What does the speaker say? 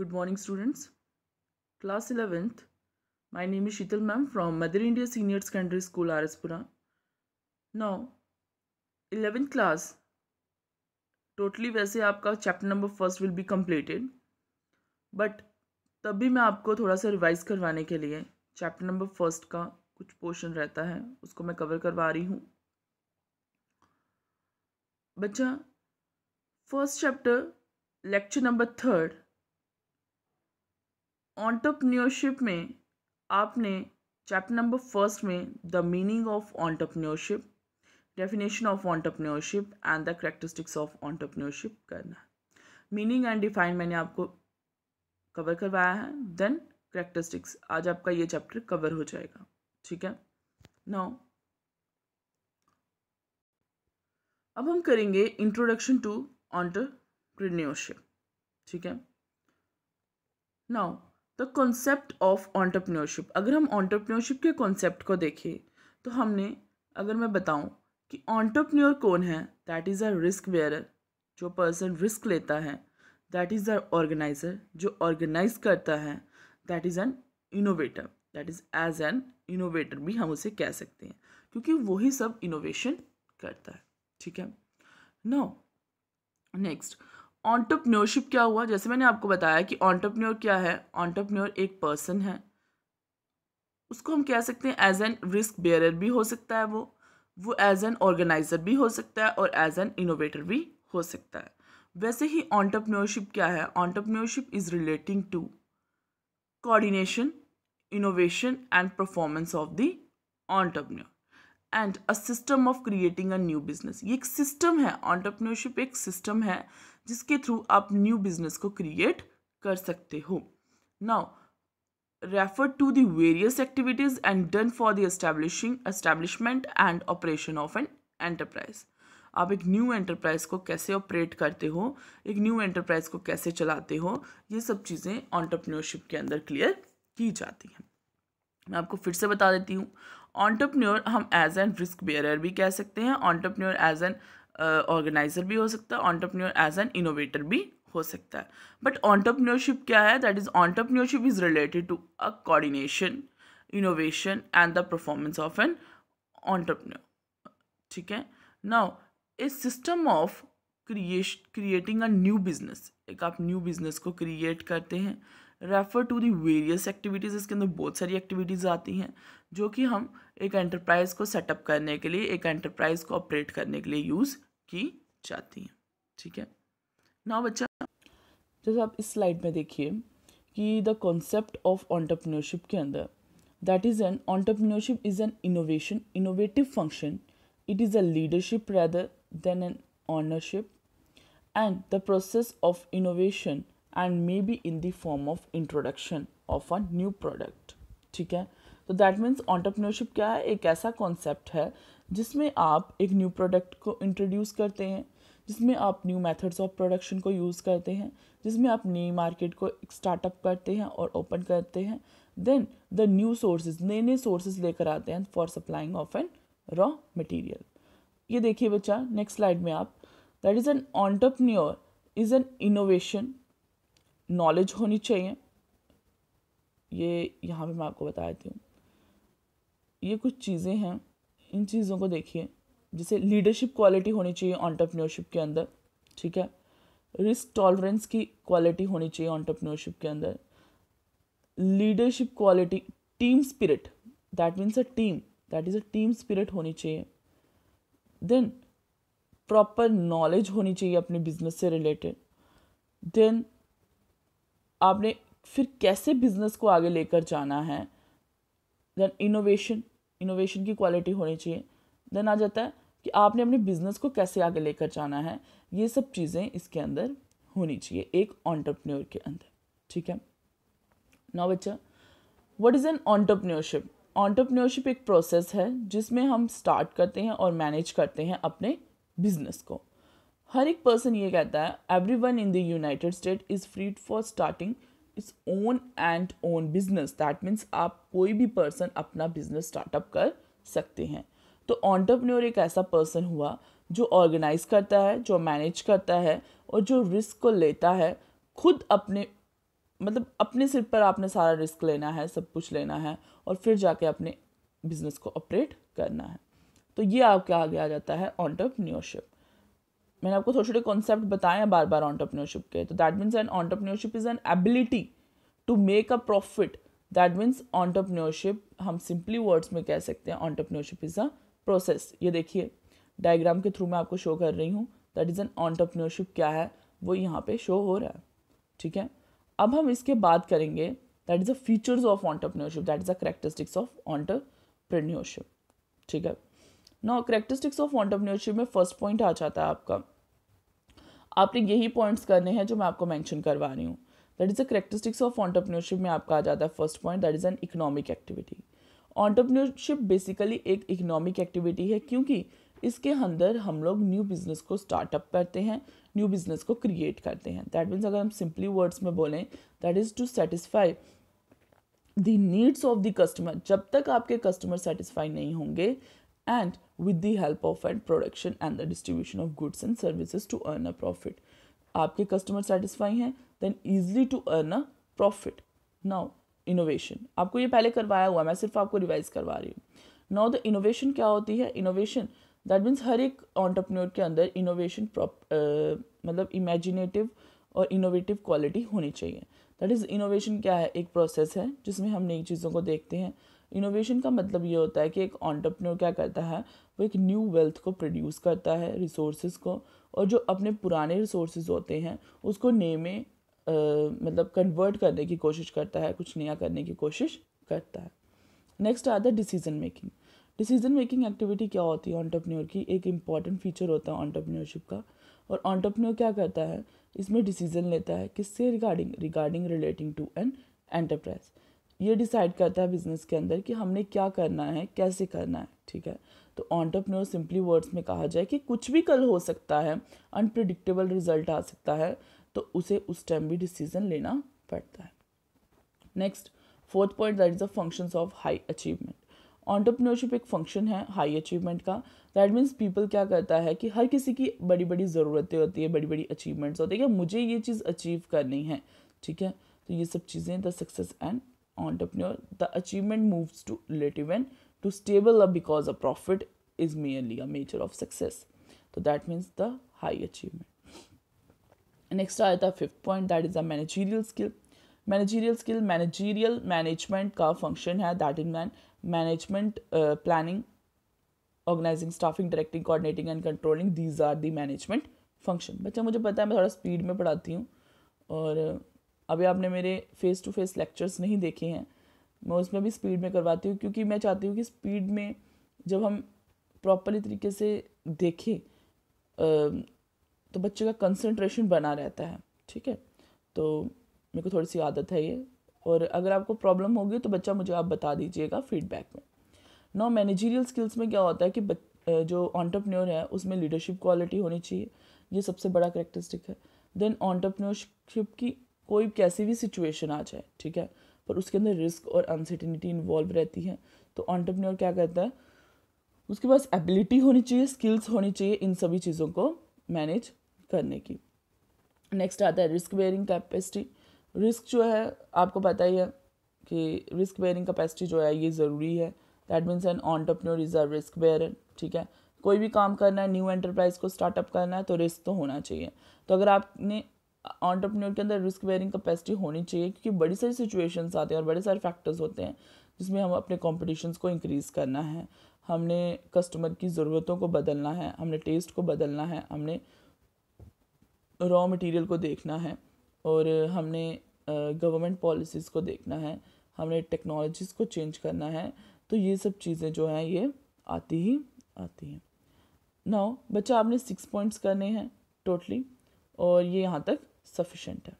Good morning students. Class 11th. My name is Shital ma'am from Mother India Senior Secondary School Araspura. Now 11th class totally वैसे आपका chapter number first will be completed but तब भी मैं आपको थोड़ा सा revise करवाने के लिए चैप्टर नंबर फर्स्ट का कुछ पोर्शन रहता है उसको मैं कवर करवा रही हूँ बच्चा first chapter lecture number third entrepreneurship में आपने चैप्टर नंबर फर्स्ट में the meaning of entrepreneurship definition of entrepreneurship and the characteristics of entrepreneurship करना है मीनिंग एंड डिफाइन मैंने आपको कवर करवाया है देन करेक्टरिस्टिक्स आज आपका ये चैप्टर कवर हो जाएगा ठीक है नाउ अब हम करेंगे इंट्रोडक्शन टू ऑन्टरप्रिन्योरशिप ठीक है now the concept of entrepreneurship अगर हम ऑन्टरप्रनोरशिप के कॉन्सेप्ट को देखें तो हमने अगर मैं बताऊं कि ऑन्टरप्रन्योर कौन है that is a risk wear जो पर्सन रिस्क लेता है दैट इज़ अ ऑर्गेनाइज़र जो ऑर्गेनाइज करता है that is an innovator that is as an innovator भी हम उसे कह सकते हैं क्योंकि वही सब इनोवेशन करता है ठीक है नो नेक्स्ट ऑन्टरप्रनोरशिप क्या हुआ जैसे मैंने आपको बताया कि ऑन्टरप्रनोर क्या है ऑन्टरप्रनोर एक पर्सन है उसको हम कह सकते हैं एज एन रिस्क बेयर भी हो सकता है वो वो एज एन ऑर्गेनाइज़र भी हो सकता है और एज एन इनोवेटर भी हो सकता है वैसे ही ऑन्टरप्रनोरशिप क्या है entrepreneurship is relating to coordination innovation and performance of the entrepreneur and a system of creating a new business ये एक सिस्टम है ऑन्टरप्रनोरशिप एक सिस्टम है जिसके थ्रू आप न्यू बिजनेस को क्रिएट कर सकते हो now refer to the various activities and done for the establishing and operation of an enterprise आप एक न्यू एंटरप्राइज को कैसे ऑपरेट करते हो एक न्यू एंटरप्राइज को कैसे चलाते हो ये सब चीज़ें ऑन्टरप्रनोरशिप के अंदर क्लियर की जाती हैं मैं आपको फिर से बता देती हूँ ऑन्टरप्रनोर हम एज एन रिस्क बेयर भी कह सकते हैं entrepreneur as an organizer uh, भी हो सकता है ऑन्टरप्रन्योर एज एन इनोवेटर भी हो सकता है बट ऑन्टरप्रन्योरशिप क्या है that is entrepreneurship is related to a coordination innovation and the performance of an entrepreneur ठीक है now a system of creation creating a new business एक आप न्यू बिजनेस को क्रिएट करते हैं refer to the various activities इसके अंदर बहुत सारी एक्टिविटीज़ आती हैं जो कि हम एक एंटरप्राइज़ को सेटअप करने के लिए एक एंटरप्राइज़ को ऑपरेट करने के लिए यूज़ की जाती हैं ठीक है ना बच्चा जैसे आप इस स्लाइड में देखिए कि द कॉन्सेप्ट ऑफ ऑन्टरप्रनोरशिप के अंदर that is an entrepreneurship is an innovation innovative function it is a leadership rather than an ownership and the process of innovation and may be in the form of introduction of a new product ठीक है तो that means entrepreneurship क्या है एक ऐसा concept है जिसमें आप एक न्यू प्रोडक्ट को इंट्रोड्यूस करते हैं जिसमें आप न्यू मेथड्स ऑफ प्रोडक्शन को यूज़ करते हैं जिसमें आप नई मार्केट को स्टार्टअप करते हैं और ओपन करते हैं देन द न्यू सोर्सेज नए नए सोर्सेज लेकर आते हैं for supplying of an raw material ये देखिए बच्चा नेक्स्ट स्लाइड में आप that is an entrepreneur is an innovation knowledge होनी चाहिए ये यहाँ पे मैं आपको बता देती हूँ ये कुछ चीज़ें हैं इन चीज़ों को देखिए जैसे लीडरशिप क्वालिटी होनी चाहिए ऑन्टरप्रनोरशिप के अंदर ठीक है रिस्क टॉलरेंस की क्वालिटी होनी चाहिए ऑन्टरप्रनोरशिप के अंदर leadership quality team spirit that means a team that is a team spirit होनी चाहिए देन प्रॉपर नॉलेज होनी चाहिए अपने बिजनेस से रिलेटेड देन आपने फिर कैसे बिजनेस को आगे लेकर जाना है देन इनोवेशन इनोवेशन की क्वालिटी होनी चाहिए देन आ जाता है कि आपने अपने बिजनेस को कैसे आगे लेकर जाना है ये सब चीज़ें इसके अंदर होनी चाहिए एक ऑन्टरप्रन्योर के अंदर ठीक है नौ बच्चा what is an entrepreneurship entrepreneurship एक प्रोसेस है जिसमें हम स्टार्ट करते हैं और मैनेज करते हैं अपने बिजनेस को हर एक पर्सन ये कहता है every one in the United State is freed for starting its own and own business that means आप कोई भी पर्सन अपना बिजनेस स्टार्टअप कर सकते हैं तो ऑन्टरप्रनोर एक ऐसा पर्सन हुआ जो ऑर्गेनाइज करता है जो मैनेज करता है और जो रिस्क को लेता है खुद अपने मतलब अपने सिर पर आपने सारा रिस्क लेना है सब कुछ लेना है और फिर जाके अपने बिजनेस को ऑपरेट करना है तो ये आपके आगे आ जाता है ऑन्टरप्रन्योरशिप मैंने आपको थोड़े छोटे कॉन्सेप्ट बताए बार बार ऑन्टरप्रनोरशिप के तो that means an entrepreneurship is an ability to make a profit that means entrepreneurship हम सिंपली वर्ड्स में कह सकते हैं ऑन्टरप्रनोरशिप इज़ अ प्रोसेस ये देखिए डायग्राम के थ्रू मैं आपको शो कर रही हूँ दैट इज़ एन ऑन्टरप्रनोरशिप क्या है वो यहाँ पे शो हो रहा है ठीक है अब हम इसके बात करेंगे that is a features of entrepreneurship that is a characteristics of entrepreneurship ठीक है नो करेक्टरिस्टिक्स ऑफ ऑन्टरप्रनरशिप में फर्स्ट पॉइंट आ जाता है आपका आपने यही पॉइंट्स करने हैं जो मैं आपको मैंशन करवा रही हूँ that is a characteristics of entrepreneurship में आपका आ जाता है first point that is an economic activity entrepreneurship basically एक इकोनॉमिक एक्टिविटी है क्योंकि इसके अंदर हम लोग न्यू बिजनेस को स्टार्टअप करते हैं न्यू बिजनेस को क्रिएट करते हैं दैट मीन्स अगर हम सिंपली वर्ड्स में बोलें that is to satisfy the needs of the customer जब तक आपके कस्टमर सेटिस्फाई नहीं होंगे and with the help of and production and the distribution of goods and services to earn a profit आपके customer satisfy हैं then easily to earn a profit now innovation आपको ये पहले करवाया हुआ मैं सिर्फ आपको रिवाइज करवा रही हूँ नाउ द इनोवेशन क्या होती है इनोवेशन दैट मीन्स हर एक ऑन्टरप्रनोर के अंदर इनोवेशन मतलब इमेजिनेटिव और इनोवेटिव क्वालिटी होनी चाहिए दैट इज़ इनोवेशन क्या है एक प्रोसेस है जिसमें हम नई चीज़ों को देखते हैं इनोवेशन का मतलब ये होता है कि एक ऑन्टरप्रनोर क्या करता है वो एक न्यू वेल्थ को प्रोड्यूस करता है रिसोर्स को और जो अपने पुराने रिसोर्स होते हैं उसको नए में आ, मतलब कन्वर्ट करने की कोशिश करता है कुछ नया करने की कोशिश करता है नेक्स्ट आता है decision making decision making activity क्या होती है ऑन्टरप्रनोर की एक इम्पॉर्टेंट फीचर होता है ऑन्टरप्रनोरशिप का और ऑन्टरप्रनोर क्या करता है इसमें डिसीजन लेता है किससे regarding regarding relating to an enterprise ये डिसाइड करता है बिजनेस के अंदर कि हमने क्या करना है कैसे करना है ठीक है तो ऑन्टरप्रनोर सिंपली वर्ड्स में कहा जाए कि कुछ भी कल हो सकता है अनप्रिडिक्टेबल रिजल्ट आ सकता है तो उसे उस टाइम भी डिसीजन लेना पड़ता है next fourth point that is the functions of high achievement entrepreneurship एक फंक्शन है हाई अचीवमेंट का दैट मीन्स पीपल क्या करता है कि हर किसी की बड़ी बड़ी ज़रूरतें होती है बड़ी बड़ी अचीवमेंट्स होती है मुझे ये चीज़ अचीव करनी है ठीक है तो ये सब चीज़ें the success and entrepreneur the achievement moves to relative and to stable a because a profit is merely a measure of success तो that means the high achievement next आया था fifth point that is a managerial skill managerial skill managerial management का function है that in man management planning organizing staffing directing coordinating and controlling these are the management function बच्चा मुझे पता है मैं थोड़ा स्पीड में पढ़ाती हूँ और uh, अभी आपने मेरे फेस टू फेस लेक्चर्स नहीं देखे हैं मैं उसमें भी स्पीड में करवाती हूँ क्योंकि मैं चाहती हूँ कि स्पीड में जब हम प्रॉपरली तरीके से देखें uh, तो बच्चे का कंसंट्रेशन बना रहता है ठीक है तो मेरे को थोड़ी सी आदत है ये और अगर आपको प्रॉब्लम होगी तो बच्चा मुझे आप बता दीजिएगा फीडबैक में नौ मैनेजीरियल स्किल्स में क्या होता है कि जो ऑन्टरप्रन्योर है उसमें लीडरशिप क्वालिटी होनी चाहिए ये सबसे बड़ा करेक्टरिस्टिक है देन ऑन्टरप्रनोरशिप की कोई कैसी भी सिचुएशन आ जाए ठीक है पर उसके अंदर रिस्क और अनसर्टिनिटी इन्वॉल्व रहती है तो ऑन्टरप्रनोर क्या करता है उसके पास एबिलिटी होनी चाहिए स्किल्स होनी चाहिए इन सभी चीज़ों को मैनेज करने की नेक्स्ट आता है रिस्क बेयरिंग कैपेसिटी रिस्क जो है आपको पता ही है कि रिस्क बेयरिंग कैपेसिटी जो है ये ज़रूरी है that means an entrepreneur is a risk bearer ठीक है कोई भी काम करना है न्यू एंटरप्राइज को स्टार्टअप करना है तो रिस्क तो होना चाहिए तो अगर आपने ऑन्टरप्रनोर के अंदर रिस्क बेयरिंग कैपेसिटी होनी चाहिए क्योंकि बड़ी सारी सिचुएशंस आते हैं और बड़े सारे फैक्टर्स होते हैं जिसमें हम अपने कॉम्पिटिशन्स को इंक्रीज़ करना है हमने कस्टमर की ज़रूरतों को बदलना है हमने टेस्ट को बदलना है हमने रॉ मटेरियल को देखना है और हमने गवर्नमेंट पॉलिसीज़ को देखना है हमने टेक्नोलॉजीज़ को चेंज करना है तो ये सब चीज़ें जो हैं ये आती ही आती हैं नाउ बच्चा आपने सिक्स पॉइंट्स करने हैं टोटली और ये यहाँ तक सफिशेंट है